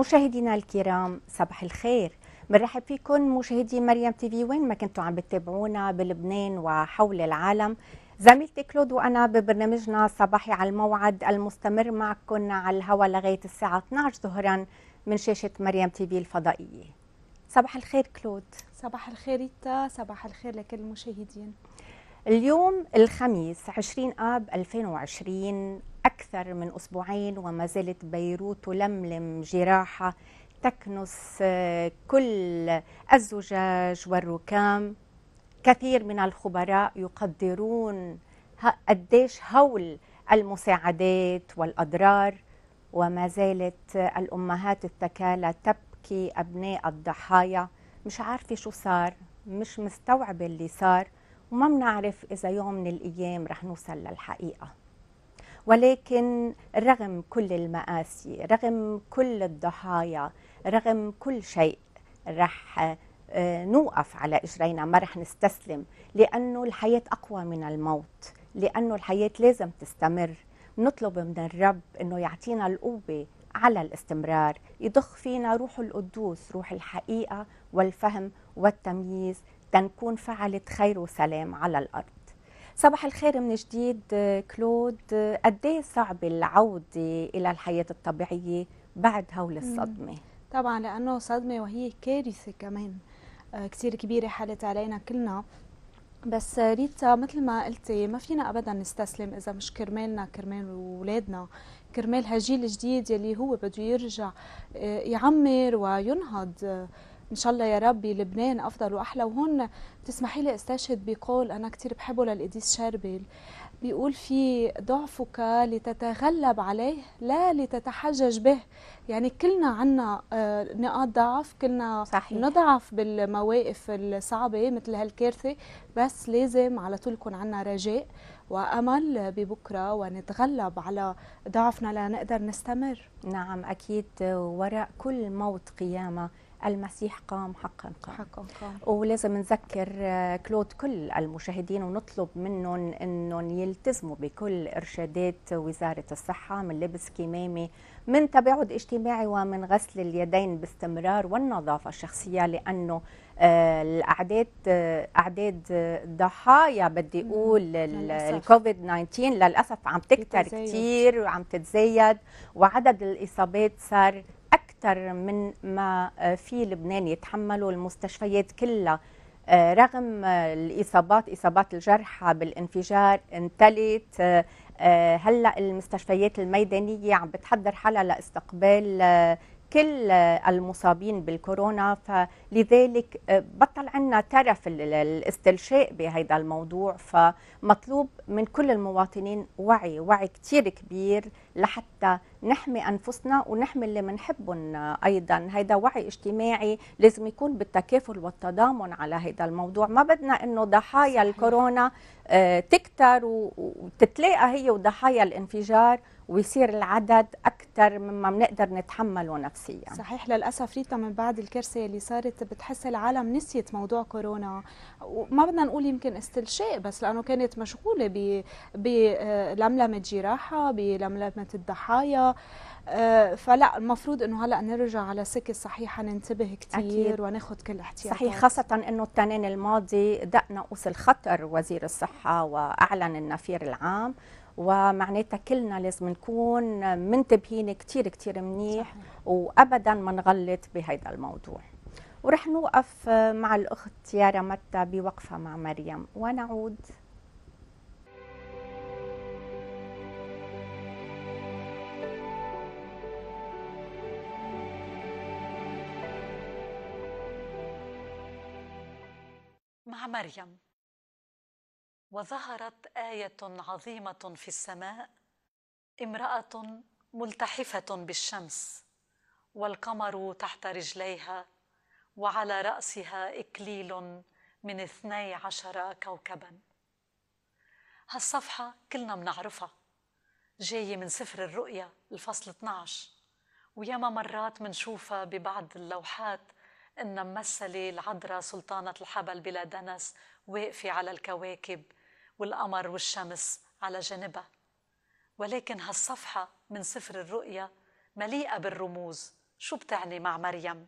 مشاهدينا الكرام صباح الخير بنرحب فيكم مشاهدي مريم تي في وين ما كنتوا عم بتتابعونا بلبنان وحول العالم زميلتي كلود وانا ببرنامجنا صباحي على الموعد المستمر معكم على الهواء لغايه الساعه 12 ظهرا من شاشه مريم تي في الفضائيه صباح الخير كلود صباح الخير ريتا صباح الخير لكل المشاهدين اليوم الخميس 20 اب 2020 أكثر من أسبوعين وما زالت بيروت تلملم جراحة تكنس آه، كل الزجاج والركام كثير من الخبراء يقدرون قديش هول المساعدات والأضرار وما زالت الأمهات الثكالى تبكي أبناء الضحايا مش عارفة شو صار مش مستوعبة اللي صار وما بنعرف إذا يوم من الأيام رح نوصل للحقيقة ولكن رغم كل المآسي رغم كل الضحايا رغم كل شيء رح آه، نوقف على إجرينا ما رح نستسلم لأنه الحياة أقوى من الموت لأنه الحياة لازم تستمر نطلب من الرب أنه يعطينا القوة على الاستمرار يضخ فينا روح القدوس روح الحقيقة والفهم والتمييز تنكون فعلت خير وسلام على الأرض صباح الخير من جديد كلود قد إيه صعب العودة إلى الحياة الطبيعية بعد هول الصدمة طبعا لأنه صدمة وهي كارثة كمان آه، كثير كبيرة حالت علينا كلنا بس ريتا مثل ما قلتي ما فينا ابدا نستسلم اذا مش كرمالنا كرمال اولادنا كرمال هالجيل الجديد يلي هو بده يرجع آه، يعمر وينهض ان شاء الله يا رب لبنان افضل واحلى وهون بتسمحي لي استشهد بقول انا كثير بحبه للقديس شربل بيقول في ضعفك لتتغلب عليه لا لتتحجج به يعني كلنا عنا آه، نقاط ضعف كلنا صحيح. نضعف بالمواقف الصعبة مثل هالكارثة بس لازم على طول يكون عنا رجاء وأمل ببكرة ونتغلب على ضعفنا لنقدر نستمر نعم أكيد وراء كل موت قيامة المسيح قام حقا قام حقا قام ولازم نذكر آه، كلود كل المشاهدين ونطلب منهم انهم يلتزموا بكل ارشادات وزاره الصحه من لبس كمامه من تباعد اجتماعي ومن غسل اليدين باستمرار والنظافه الشخصيه لانه آه، الاعداد آه، اعداد ضحايا بدي اقول الكوفيد 19 للاسف عم تكتر كتير وعم تتزايد وعدد الاصابات صار اكثر من ما آه، في لبنان يتحملوا المستشفيات كلها آه، رغم آه، الاصابات اصابات الجرحى بالانفجار انتلت هلا المستشفيات الميدانيه عم بتحضر حالها لاستقبال كل المصابين بالكورونا فلذلك بطل عنا ترف الاستلشاء بهذا الموضوع فمطلوب من كل المواطنين وعي وعي كتير كبير لحتى نحمي أنفسنا ونحمي اللي بنحبهم أيضا هيدا وعي اجتماعي لازم يكون بالتكافل والتضامن على هيدا الموضوع ما بدنا أنه ضحايا الكورونا آه، تكتر وتتلاقى هي وضحايا الانفجار ويصير العدد اكثر مما بنقدر نتحمله نفسيا صحيح للاسف ريتا من بعد الكارثه اللي صارت بتحس العالم نسيت موضوع كورونا وما بدنا نقول يمكن استلشاء بس لانه كانت مشغوله بلملمه آه، جراحه بلملمه كانت الضحايا آه، فلا المفروض انه هلا نرجع على سكه صحيحه ننتبه كثير وناخذ كل احتياطات صحيح خاصه انه التنين الماضي دق ناقوس الخطر وزير الصحه واعلن النفير العام ومعناتها كلنا لازم نكون منتبهين كثير كثير منيح صحيح. وابدا ما نغلط بهذا الموضوع ورح نوقف مع الاخت يارا متى بوقفه مع مريم ونعود مريم وظهرت ايه عظيمه في السماء امراه ملتحفه بالشمس والقمر تحت رجليها وعلى راسها اكليل من اثني عشر كوكبا هالصفحه كلنا منعرفها جايه من سفر الرؤيا الفصل 12 وياما مرات منشوفها ببعض اللوحات إن ممثلة العذراء سلطانة الحبل بلا دنس واقفة على الكواكب والقمر والشمس على جانبها ولكن هالصفحة من سفر الرؤيا مليئة بالرموز شو بتعني مع مريم؟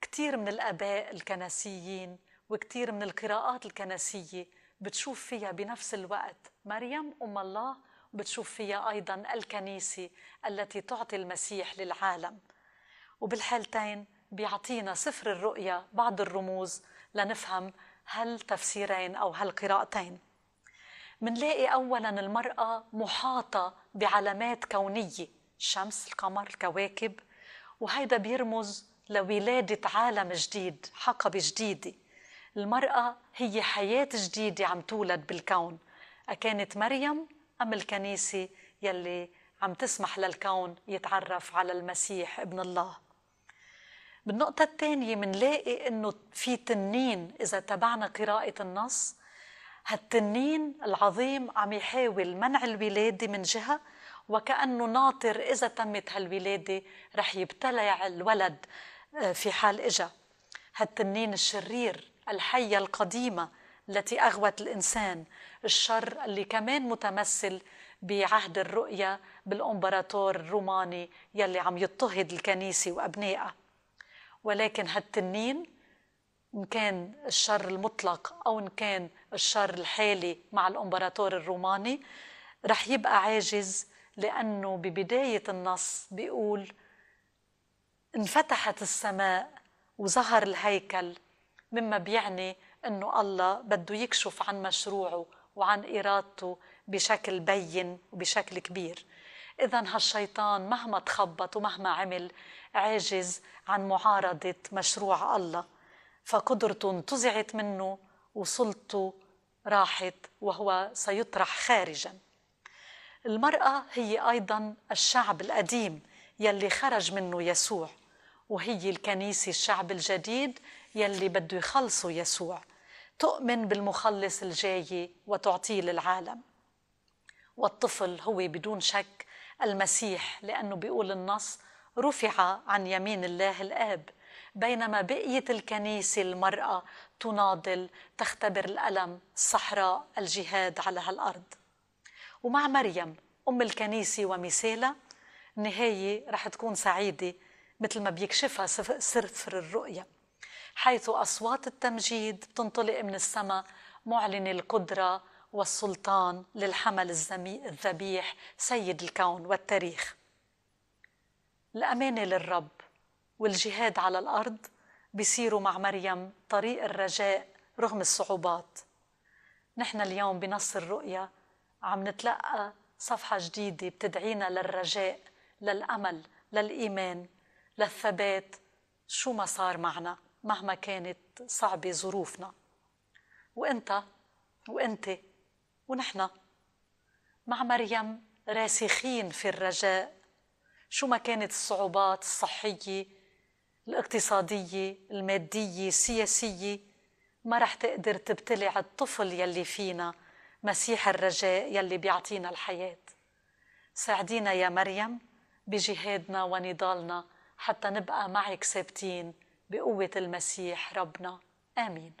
كتير من الآباء الكنسيين وكتير من القراءات الكنسية بتشوف فيها بنفس الوقت مريم أم الله وبتشوف فيها أيضا الكنيسة التي تعطي المسيح للعالم وبالحالتين بيعطينا سفر الرؤيا بعض الرموز لنفهم هالتفسيرين أو هالقراءتين منلاقي أولا المرأة محاطة بعلامات كونية الشمس القمر الكواكب وهيدا بيرمز لولادة عالم جديد حقبة جديدة المرأة هي حياة جديدة عم تولد بالكون أكانت مريم أم الكنيسة يلي عم تسمح للكون يتعرف على المسيح ابن الله بالنقطة الثانية منلاقي إنه في تنين إذا تبعنا قراءة النص هالتنين العظيم عم يحاول منع الولادة من جهة وكأنه ناطر إذا تمت هالولادة رح يبتلع الولد آه، في حال إجا هالتنين الشرير الحية القديمة التي أغوت الإنسان الشر اللي كمان متمثل بعهد الرؤية بالإمبراطور الروماني يلي عم يضطهد الكنيسة وأبنائها ولكن هالتنين إن كان الشر المطلق أو إن كان الشر الحالي مع الإمبراطور الروماني رح يبقى عاجز لأنه ببداية النص بيقول انفتحت السماء وظهر الهيكل مما بيعني أنه الله بده يكشف عن مشروعه وعن إرادته بشكل بين وبشكل كبير إذا هالشيطان مهما تخبط ومهما عمل عاجز عن معارضة مشروع الله فقدرته انتزعت منه وسلطته راحت وهو سيطرح خارجا المرأة هي أيضا الشعب القديم يلي خرج منه يسوع وهي الكنيسة الشعب الجديد يلي بده يخلصه يسوع تؤمن بالمخلص الجاي وتعطيه للعالم والطفل هو بدون شك المسيح لأنه بيقول النص رفع عن يمين الله الاب بينما بقيه الكنيسه المراه تناضل تختبر الالم صحراء الجهاد على هالارض ومع مريم ام الكنيسه ومثالها النهايه رح تكون سعيده مثل ما بيكشفها سفر الرؤيا حيث اصوات التمجيد بتنطلق من السماء معلنه القدره والسلطان للحمل الذبيح سيد الكون والتاريخ الأمانة للرب والجهاد على الأرض بيصيروا مع مريم طريق الرجاء رغم الصعوبات نحن اليوم بنص الرؤية عم نتلقى صفحة جديدة بتدعينا للرجاء للأمل للإيمان للثبات شو ما صار معنا مهما كانت صعبة ظروفنا وانت وانت ونحن مع مريم راسخين في الرجاء شو ما كانت الصعوبات الصحية الاقتصادية المادية السياسية ما رح تقدر تبتلع الطفل يلي فينا مسيح الرجاء يلي بيعطينا الحياة ساعدينا يا مريم بجهادنا ونضالنا حتى نبقى معك ثابتين بقوة المسيح ربنا آمين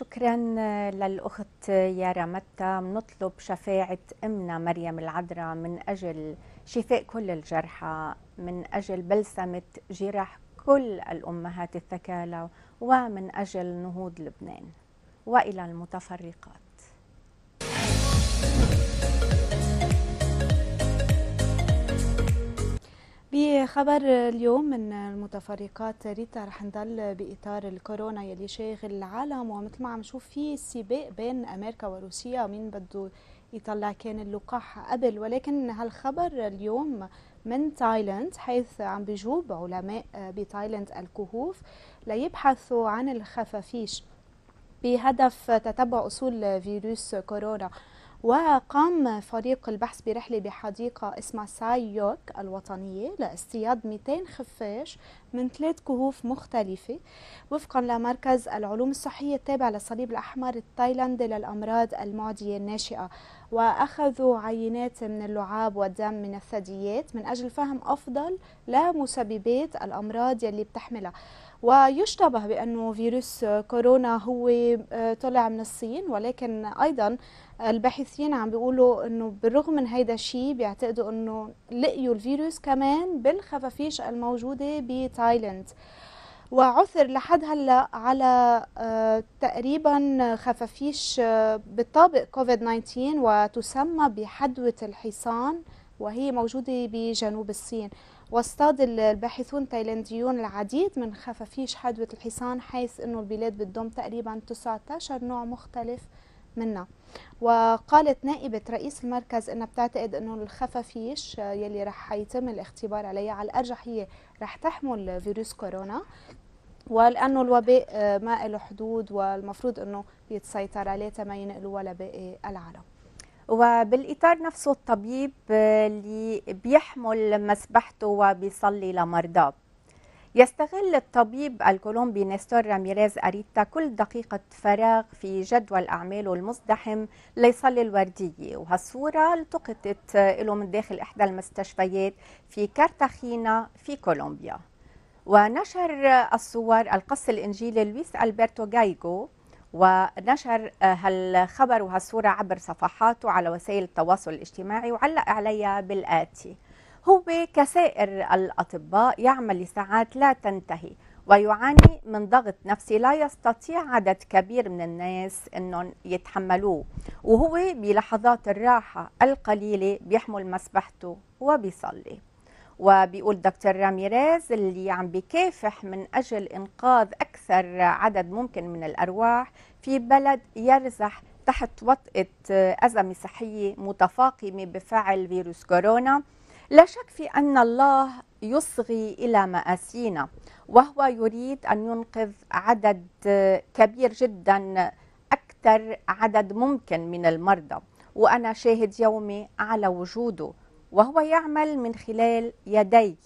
شكرا آه، للأخت آه، يا متى بنطلب شفاعة أمنا مريم العذراء من أجل شفاء كل الجرحى من أجل بلسمة جراح كل الأمهات الثكالى ومن أجل نهوض لبنان وإلى المتفرقات خبر اليوم من المتفرقات ريتا رح نضل باطار الكورونا يلي شاغل العالم ومثل ما عم نشوف في سباق بين امريكا وروسيا مين بده يطلع كان اللقاح قبل ولكن هالخبر اليوم من تايلاند حيث عم بيجوب علماء بتايلاند الكهوف ليبحثوا عن الخفافيش بهدف تتبع اصول فيروس كورونا وقام فريق البحث برحلة بحديقة اسمها ساي يورك الوطنية لاصطياد 200 خفاش من ثلاث كهوف مختلفة وفقا لمركز العلوم الصحية التابع للصليب الأحمر التايلاندي للأمراض المعدية الناشئة وأخذوا عينات من اللعاب والدم من الثدييات من أجل فهم أفضل لمسببات الأمراض يلي بتحملها ويشتبه بأنه فيروس كورونا هو آه، طلع من الصين ولكن أيضا الباحثين عم بيقولوا انه بالرغم من هيدا الشيء بيعتقدوا انه لقيوا الفيروس كمان بالخفافيش الموجوده بتايلاند وعثر لحد هلا على آه، تقريبا خفافيش آه، بتطابق كوفيد 19 وتسمى بحدوه الحصان وهي موجوده بجنوب الصين واصطاد الباحثون التايلانديون العديد من خفافيش حدوه الحصان حيث انه البلاد بتضم تقريبا 19 نوع مختلف منها وقالت نائبة رئيس المركز أنها بتعتقد أنه الخفافيش آه، يلي رح يتم الاختبار عليها على الأرجح هي رح تحمل فيروس كورونا ولأنه الوباء آه، ما له حدود والمفروض أنه يتسيطر عليه تما ينقلوها لباقي العالم وبالإطار نفسه الطبيب آه، اللي بيحمل مسبحته وبيصلي لمرضاه يستغل الطبيب الكولومبي نيستور راميريز أريتا كل دقيقة فراغ في جدول أعماله المزدحم ليصلي الوردية وهالصورة التقطت له من داخل إحدى المستشفيات في كارتاخينا في كولومبيا ونشر الصور القس الإنجيلي لويس ألبرتو جايجو ونشر هالخبر وهالصورة عبر صفحاته على وسائل التواصل الاجتماعي وعلق عليها بالآتي هو كسائر الأطباء يعمل لساعات لا تنتهي ويعاني من ضغط نفسي لا يستطيع عدد كبير من الناس انهم يتحملوه وهو بلحظات الراحة القليلة بيحمل مسبحته وبيصلي وبيقول دكتور راميريز اللي عم بكافح من أجل إنقاذ أكثر عدد ممكن من الأرواح في بلد يرزح تحت وطئة أزمة صحية متفاقمة بفعل فيروس كورونا لا شك في أن الله يصغي إلى مآسينا وهو يريد أن ينقذ عدد كبير جدا أكثر عدد ممكن من المرضى وأنا شاهد يومي على وجوده وهو يعمل من خلال يدي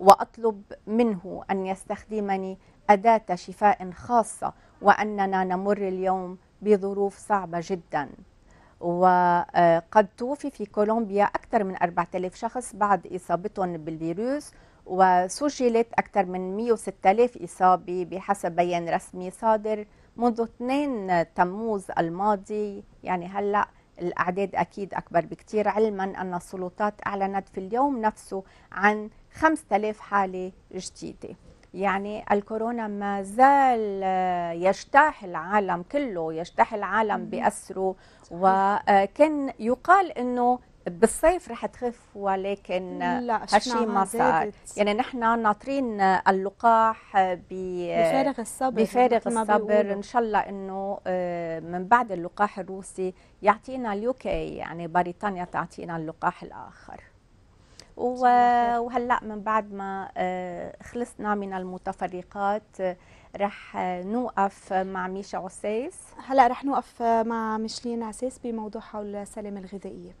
وأطلب منه أن يستخدمني أداة شفاء خاصة وأننا نمر اليوم بظروف صعبة جداً وقد توفي في كولومبيا أكثر من 4000 شخص بعد إصابتهم بالفيروس وسجلت أكثر من 106000 إصابة بحسب بيان رسمي صادر منذ 2 تموز الماضي يعني هلأ الأعداد أكيد أكبر بكتير علما أن السلطات أعلنت في اليوم نفسه عن 5000 حالة جديدة يعني الكورونا ما زال آه، يجتاح العالم كله يجتاح العالم بأسره وكان يقال أنه بالصيف رح تخف ولكن هالشيء نعم، ما صار يعني نحن ناطرين اللقاح بفارغ الصبر بفارغ الصبر ان شاء الله انه آه، من بعد اللقاح الروسي يعطينا اليوكي يعني بريطانيا تعطينا اللقاح الاخر وهلا من بعد ما آه، خلصنا من المتفرقات آه، رح آه، نوقف مع ميشا عسيس هلا رح نوقف مع ميشلين عسيس بموضوع حول السلامه الغذائيه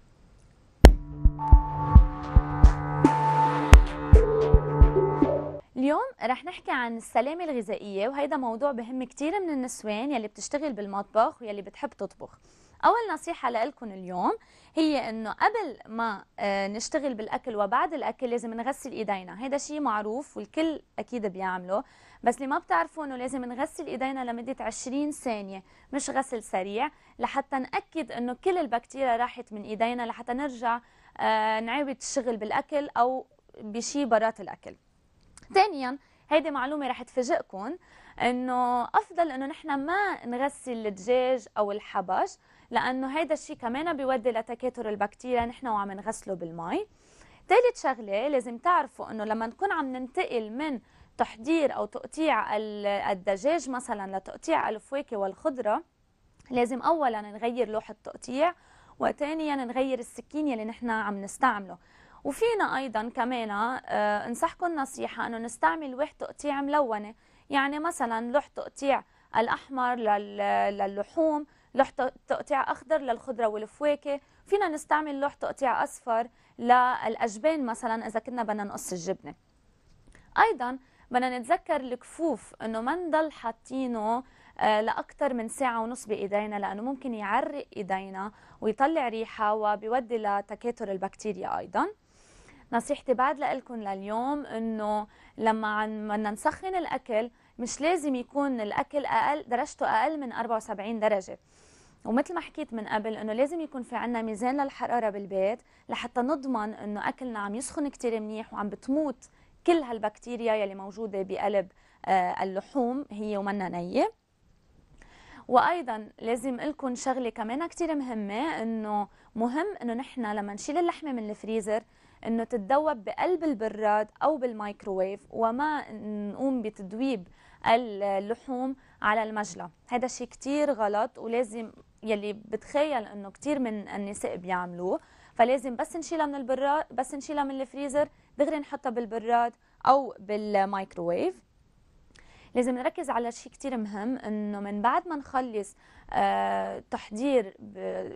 اليوم رح نحكي عن السلامة الغذائية وهيدا موضوع بهم كتير من النسوان يلي بتشتغل بالمطبخ ويلي بتحب تطبخ أول نصيحة لكم اليوم هي انه قبل ما آه، نشتغل بالاكل وبعد الاكل لازم نغسل ايدينا هذا شيء معروف والكل اكيد بيعمله بس اللي ما بتعرفوا انه لازم نغسل ايدينا لمده 20 ثانيه مش غسل سريع لحتى ناكد انه كل البكتيريا راحت من ايدينا لحتى نرجع آه، نعاود الشغل بالاكل او بشيء برات الاكل ثانيا هيدي معلومه رح تفاجئكم انه افضل انه نحن ما نغسل الدجاج او الحبش لانه هيدا الشيء كمان بيودي لتكاثر البكتيريا نحن وعم نغسله بالماء ثالث شغله لازم تعرفوا انه لما نكون عم ننتقل من تحضير او تقطيع الدجاج مثلا لتقطيع الفواكه والخضره لازم اولا نغير لوح التقطيع وثانيا نغير السكين يلي نحن عم نستعمله وفينا ايضا كمان آه، انصحكم نصيحه انه نستعمل لوح تقطيع ملونه يعني مثلا لوح تقطيع الاحمر للحوم لوح تقطيع اخضر للخضره والفواكه فينا نستعمل لوح تقطيع اصفر للاجبان مثلا اذا كنا بدنا نقص الجبنه ايضا بدنا نتذكر الكفوف انه ما نضل حاطينه آه، لاكثر من ساعه ونص بايدينا لانه ممكن يعرق ايدينا ويطلع ريحه وبيودي لتكاثر البكتيريا ايضا نصيحتي بعد لكم لليوم انه لما عن بدنا نسخن الاكل مش لازم يكون الاكل اقل درجته اقل من 74 درجه ومثل ما حكيت من قبل انه لازم يكون في عندنا ميزان للحراره بالبيت لحتى نضمن انه اكلنا عم يسخن كتير منيح وعم بتموت كل هالبكتيريا يلي موجوده بقلب آه، اللحوم هي ومنا نيه وايضا لازم لكم شغله كمان كتير مهمه انه مهم انه نحن لما نشيل اللحمه من الفريزر انه تتذوب بقلب البراد او بالمايكروويف وما نقوم بتدويب اللحوم على المجلى هذا شيء كتير غلط ولازم يلي بتخيل انه كتير من النساء بيعملوه فلازم بس نشيلها من البراد بس نشيلها من الفريزر دغري نحطها بالبراد او بالمايكروويف لازم نركز على شيء كتير مهم انه من بعد ما نخلص آه، تحضير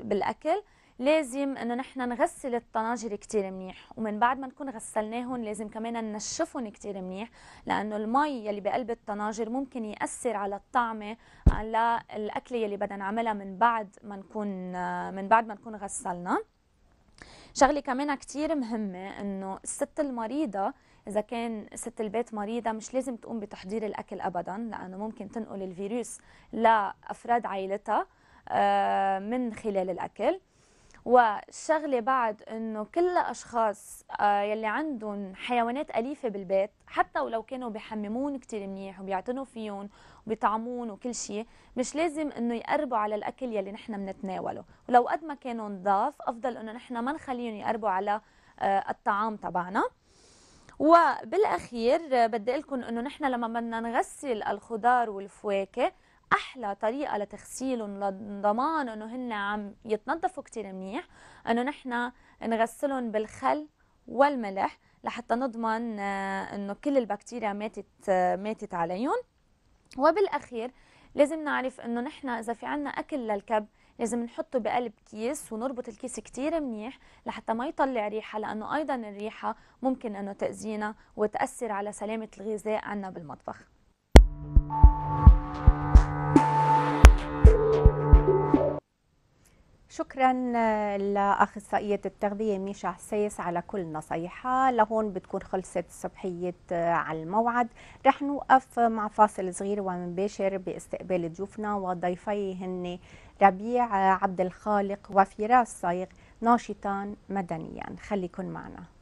بالاكل لازم انه نحن نغسل الطناجر كتير منيح ومن بعد ما نكون غسلناهم لازم كمان ننشفهم كتير منيح لانه المي يلي بقلب الطناجر ممكن ياثر على الطعمه على الاكله يلي بدنا نعملها من بعد ما نكون من بعد ما نكون غسلنا شغله كمان كتير مهمه انه الست المريضه اذا كان ست البيت مريضه مش لازم تقوم بتحضير الاكل ابدا لانه ممكن تنقل الفيروس لافراد عائلتها آه، من خلال الاكل وشغله بعد انه كل الاشخاص آه، يلي عندهم حيوانات اليفة بالبيت حتى ولو كانوا بحممون كتير منيح وبيعتنوا فيهم وبيطعمون وكل شيء مش لازم انه يقربوا على الاكل يلي نحن بنتناوله ولو قد ما كانوا نضاف افضل انه نحن ما نخليهم يقربوا على آه، الطعام تبعنا وبالاخير آه، بدي اقول لكم انه نحن لما بدنا نغسل الخضار والفواكه احلى طريقه لتغسيل لضمان انه هن عم يتنظفوا كثير منيح انه نحن نغسلهم بالخل والملح لحتى نضمن آه، انه كل البكتيريا ماتت آه، ماتت عليهم وبالاخير لازم نعرف انه نحن اذا في عنا اكل للكب لازم نحطه بقلب كيس ونربط الكيس كتير منيح لحتى ما يطلع ريحه لانه ايضا الريحه ممكن انه تاذينا وتاثر على سلامه الغذاء عنا بالمطبخ شكرا آه، لأخصائية التغذية ميشا حسيس على كل نصيحها لهون بتكون خلصت صبحية آه، على الموعد رح نوقف مع فاصل صغير ومباشر باستقبال ضيوفنا وضيفي هن ربيع آه، عبد الخالق وفراس صايغ ناشطان مدنيا خليكن معنا